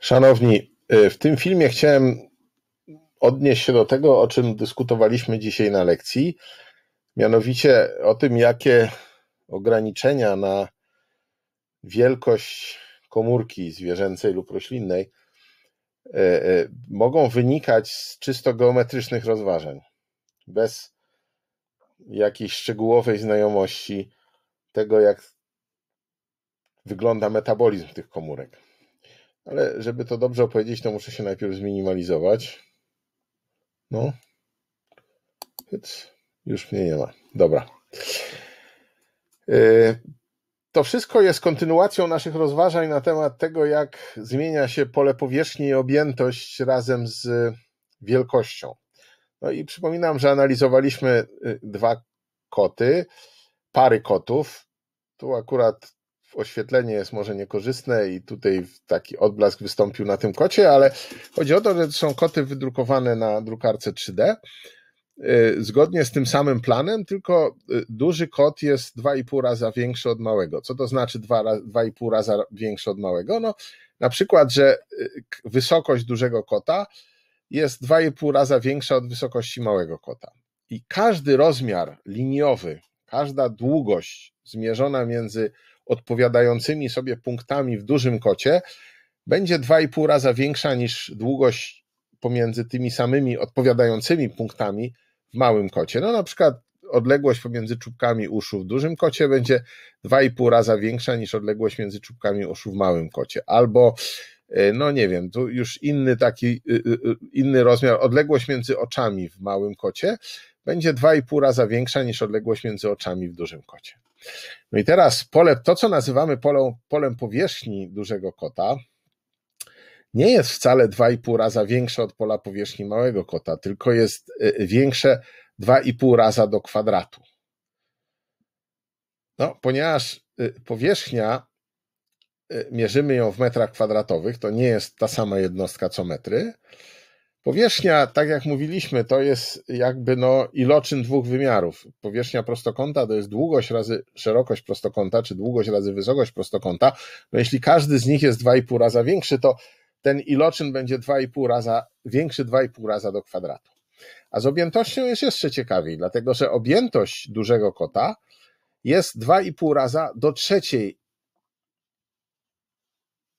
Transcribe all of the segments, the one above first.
Szanowni, y, w tym filmie chciałem odnieść się do tego, o czym dyskutowaliśmy dzisiaj na lekcji, mianowicie o tym, jakie ograniczenia na wielkość komórki zwierzęcej lub roślinnej y, y, mogą wynikać z czysto geometrycznych rozważań, bez jakiejś szczegółowej znajomości tego, jak wygląda metabolizm tych komórek. Ale żeby to dobrze opowiedzieć, to muszę się najpierw zminimalizować. No. Już mnie nie ma. Dobra. E, to wszystko jest kontynuacją naszych rozważań na temat tego, jak zmienia się pole powierzchni i objętość razem z wielkością. No i przypominam, że analizowaliśmy y, dwa koty, pary kotów. Tu akurat oświetlenie jest może niekorzystne i tutaj taki odblask wystąpił na tym kocie, ale chodzi o to, że są koty wydrukowane na drukarce 3D y, zgodnie z tym samym planem, tylko y, duży kot jest 2,5 raza większy od małego. Co to znaczy 2,5 raza większy od małego? No, na przykład, że y, wysokość dużego kota jest 2,5 raza większa od wysokości małego kota. I każdy rozmiar liniowy, każda długość zmierzona między odpowiadającymi sobie punktami w dużym kocie będzie 2,5 raza większa niż długość pomiędzy tymi samymi odpowiadającymi punktami w małym kocie. No na przykład odległość pomiędzy czubkami uszu w dużym kocie będzie 2,5 raza większa niż odległość między czubkami uszu w małym kocie. Albo y, no nie wiem, tu już inny taki, y, y, inny rozmiar, odległość między oczami w małym kocie będzie 2,5 raza większa niż odległość między oczami w dużym kocie. No i teraz pole, to, co nazywamy polą, polem powierzchni dużego kota, nie jest wcale 2,5 raza większe od pola powierzchni małego kota, tylko jest y, y, większe 2,5 raza do kwadratu. No, ponieważ y, powierzchnia, mierzymy ją w metrach kwadratowych, to nie jest ta sama jednostka co metry, Powierzchnia, tak jak mówiliśmy, to jest jakby no iloczyn dwóch wymiarów. Powierzchnia prostokąta to jest długość razy szerokość prostokąta, czy długość razy wysokość prostokąta. No jeśli każdy z nich jest 2,5 raza większy, to ten iloczyn będzie 2,5 raza większy 2,5 raza do kwadratu. A z objętością jest jeszcze ciekawiej, dlatego że objętość dużego kota jest 2,5 raza do trzeciej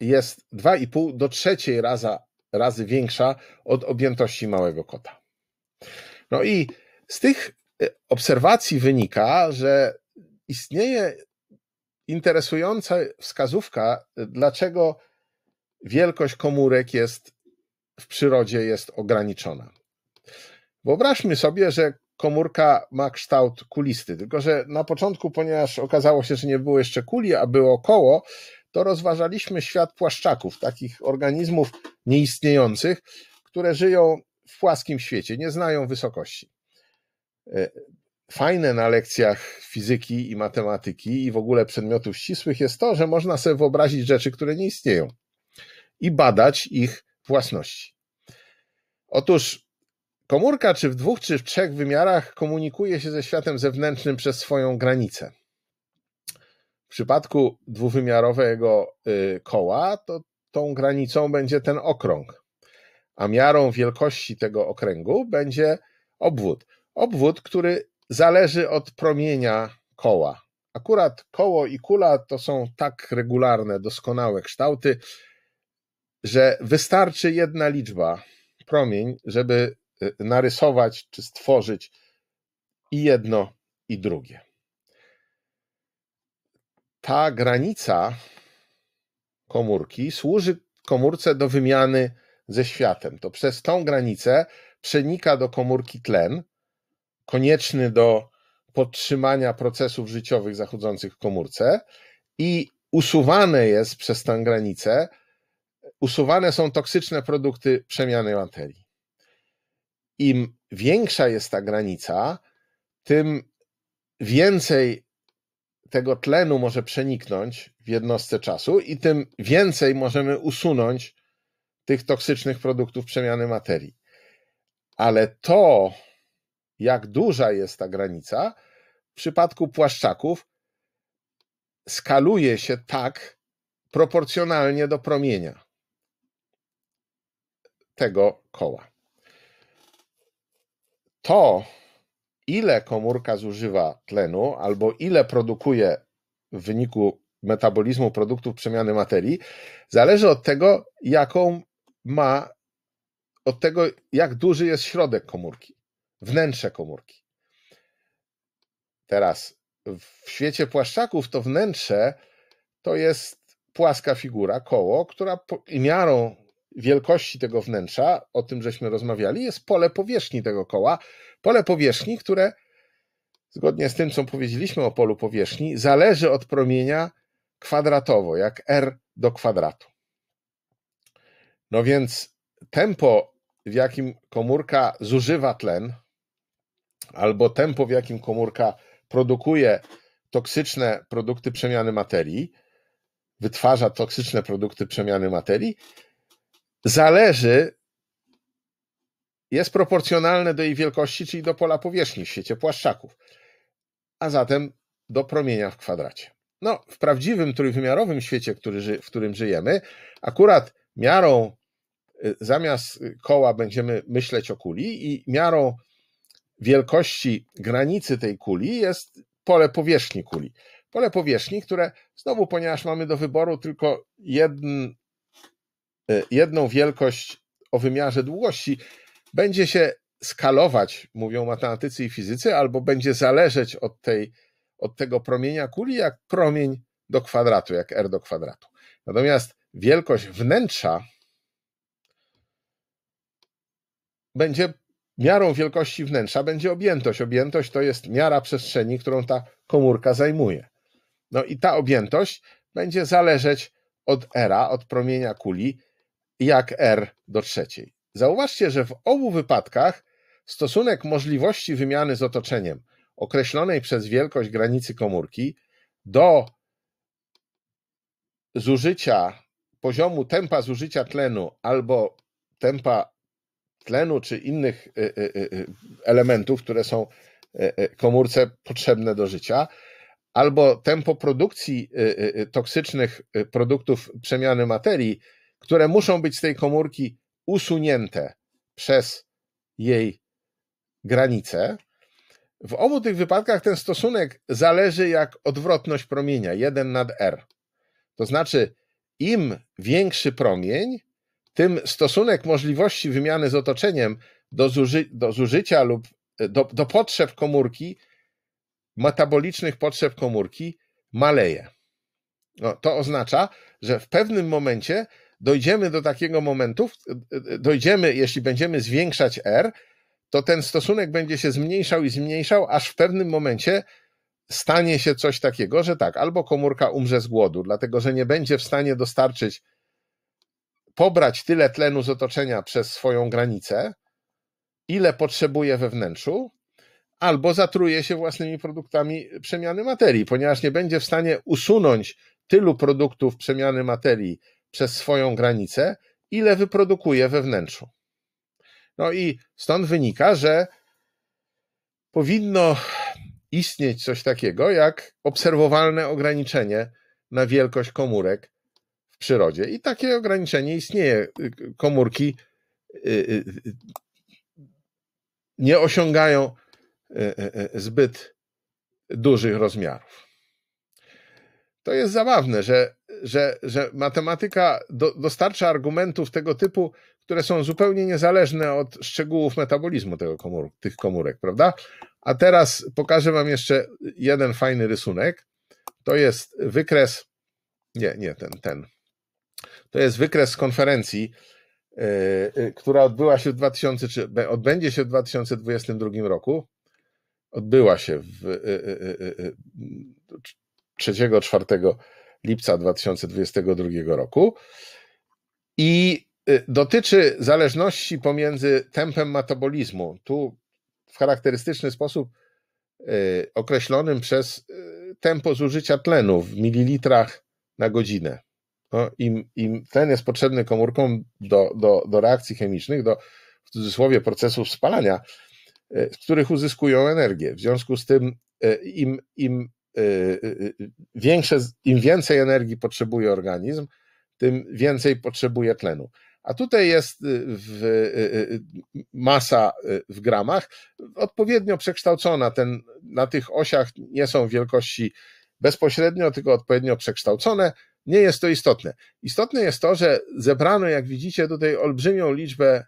jest 2,5 do trzeciej raza razy większa od objętości małego kota. No i z tych e, obserwacji wynika, że istnieje interesująca wskazówka, e, dlaczego wielkość komórek jest w przyrodzie jest ograniczona. Wyobraźmy sobie, że komórka ma kształt kulisty, tylko że na początku, ponieważ okazało się, że nie było jeszcze kuli, a było koło, to rozważaliśmy świat płaszczaków, takich organizmów nieistniejących, które żyją w płaskim świecie, nie znają wysokości. E, fajne na lekcjach fizyki i matematyki i w ogóle przedmiotów ścisłych jest to, że można sobie wyobrazić rzeczy, które nie istnieją i badać ich własności. Otóż komórka, czy w dwóch, czy w trzech wymiarach, komunikuje się ze światem zewnętrznym przez swoją granicę. W przypadku dwuwymiarowego y, koła, to tą granicą będzie ten okrąg, a miarą wielkości tego okręgu będzie obwód. Obwód, który zależy od promienia koła. Akurat koło i kula to są tak regularne, doskonałe kształty, że wystarczy jedna liczba, promień, żeby y, narysować czy stworzyć i jedno, i drugie ta granica komórki służy komórce do wymiany ze światem. To przez tą granicę przenika do komórki tlen, konieczny do podtrzymania procesów życiowych zachodzących w komórce i usuwane jest przez tę granicę, usuwane są toksyczne produkty przemiany materii. Im większa jest ta granica, tym więcej tego tlenu może przeniknąć w jednostce czasu i tym więcej możemy usunąć tych toksycznych produktów przemiany materii. Ale to, jak duża jest ta granica, w przypadku płaszczaków skaluje się tak proporcjonalnie do promienia tego koła. To, ile komórka zużywa tlenu albo ile produkuje w wyniku metabolizmu produktów przemiany materii, zależy od tego, jaką ma, od tego, jak duży jest środek komórki, wnętrze komórki. Teraz w świecie płaszczaków to wnętrze to jest płaska figura, koło, która miarą wielkości tego wnętrza, o tym żeśmy rozmawiali, jest pole powierzchni tego koła. Pole powierzchni, które zgodnie z tym, co powiedzieliśmy o polu powierzchni, zależy od promienia kwadratowo, jak r do kwadratu. No więc tempo, w jakim komórka zużywa tlen, albo tempo, w jakim komórka produkuje toksyczne produkty przemiany materii, wytwarza toksyczne produkty przemiany materii, zależy, jest proporcjonalne do jej wielkości, czyli do pola powierzchni w świecie płaszczaków, a zatem do promienia w kwadracie. No, w prawdziwym trójwymiarowym świecie, który, w którym żyjemy, akurat miarą y, zamiast koła będziemy myśleć o kuli i miarą wielkości granicy tej kuli jest pole powierzchni kuli. Pole powierzchni, które znowu, ponieważ mamy do wyboru tylko jeden Y, jedną wielkość o wymiarze długości będzie się skalować, mówią matematycy i fizycy, albo będzie zależeć od, tej, od tego promienia kuli, jak promień do kwadratu, jak r do kwadratu. Natomiast wielkość wnętrza będzie miarą wielkości wnętrza będzie objętość. Objętość to jest miara przestrzeni, którą ta komórka zajmuje. No i ta objętość będzie zależeć od era, od promienia kuli, jak r do trzeciej. Zauważcie, że w obu wypadkach stosunek możliwości wymiany z otoczeniem określonej przez wielkość granicy komórki do zużycia poziomu tempa zużycia tlenu albo tempa tlenu czy innych y, y, y, elementów, które są komórce potrzebne do życia, albo tempo produkcji toksycznych produktów przemiany materii które muszą być z tej komórki usunięte przez jej granice. W obu tych wypadkach ten stosunek zależy jak odwrotność promienia 1 nad R. To znaczy, im większy promień, tym stosunek możliwości wymiany z otoczeniem do, zuży do zużycia lub e, do, do potrzeb komórki, metabolicznych potrzeb komórki, maleje. No, to oznacza, że w pewnym momencie dojdziemy do takiego momentu, e, e, dojdziemy, jeśli będziemy zwiększać R, to ten stosunek będzie się zmniejszał i zmniejszał, aż w pewnym momencie stanie się coś takiego, że tak, albo komórka umrze z głodu, dlatego że nie będzie w stanie dostarczyć, pobrać tyle tlenu z otoczenia przez swoją granicę, ile potrzebuje we wnętrzu, albo zatruje się własnymi produktami przemiany materii, ponieważ nie będzie w stanie usunąć tylu produktów przemiany materii przez swoją granicę, ile wyprodukuje we wnętrzu. No i stąd wynika, że powinno istnieć coś takiego jak obserwowalne ograniczenie na wielkość komórek w przyrodzie. I takie ograniczenie istnieje. Komórki y, y, y, nie osiągają zbyt dużych rozmiarów. To jest zabawne, że że, że matematyka do, dostarcza argumentów tego typu, które są zupełnie niezależne od szczegółów metabolizmu tego komór, tych komórek, prawda? A teraz pokażę Wam jeszcze jeden fajny rysunek. To jest wykres. Nie, nie, ten, ten. To jest wykres konferencji, yy, która odbyła się w 2000, czy odbędzie się w 2022 roku. Odbyła się w yy, e, 3-4 lipca 2022 roku i y, dotyczy zależności pomiędzy tempem metabolizmu. Tu w charakterystyczny sposób y, określonym przez y, tempo zużycia tlenu w mililitrach na godzinę. No, im, Im tlen jest potrzebny komórkom do, do, do reakcji chemicznych, do w cudzysłowie procesów spalania, z których uzyskują energię. W związku z tym, im, im Y, y, y, większe, im więcej energii potrzebuje organizm, tym więcej potrzebuje tlenu. A tutaj jest w, masa w gramach odpowiednio przekształcona. Ten, na tych osiach nie są wielkości bezpośrednio, tylko odpowiednio przekształcone. Nie jest to istotne. Istotne jest to, że zebrano, jak widzicie, tutaj olbrzymią liczbę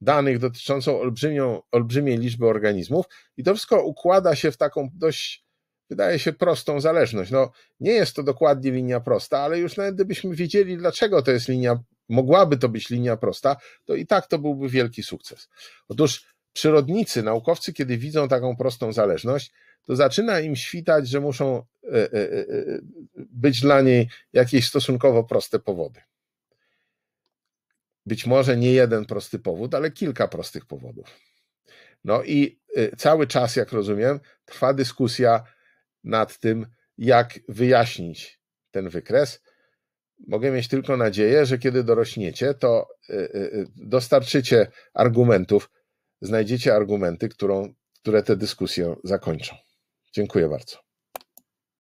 danych dotyczącą olbrzymią, olbrzymiej liczby organizmów i to wszystko układa się w taką dość wydaje się prostą zależność. No, nie jest to dokładnie linia prosta, ale już nawet gdybyśmy wiedzieli, dlaczego to jest linia, mogłaby to być linia prosta, to i tak to byłby wielki sukces. Otóż przyrodnicy, naukowcy, kiedy widzą taką prostą zależność, to zaczyna im świtać, że muszą e, e, e, być dla niej jakieś stosunkowo proste powody. Być może nie jeden prosty powód, ale kilka prostych powodów. No i cały czas, jak rozumiem, trwa dyskusja, nad tym, jak wyjaśnić ten wykres. Mogę mieć tylko nadzieję, że kiedy dorośniecie, to y, y, y, dostarczycie argumentów, znajdziecie argumenty, którą, które tę dyskusję zakończą. Dziękuję bardzo.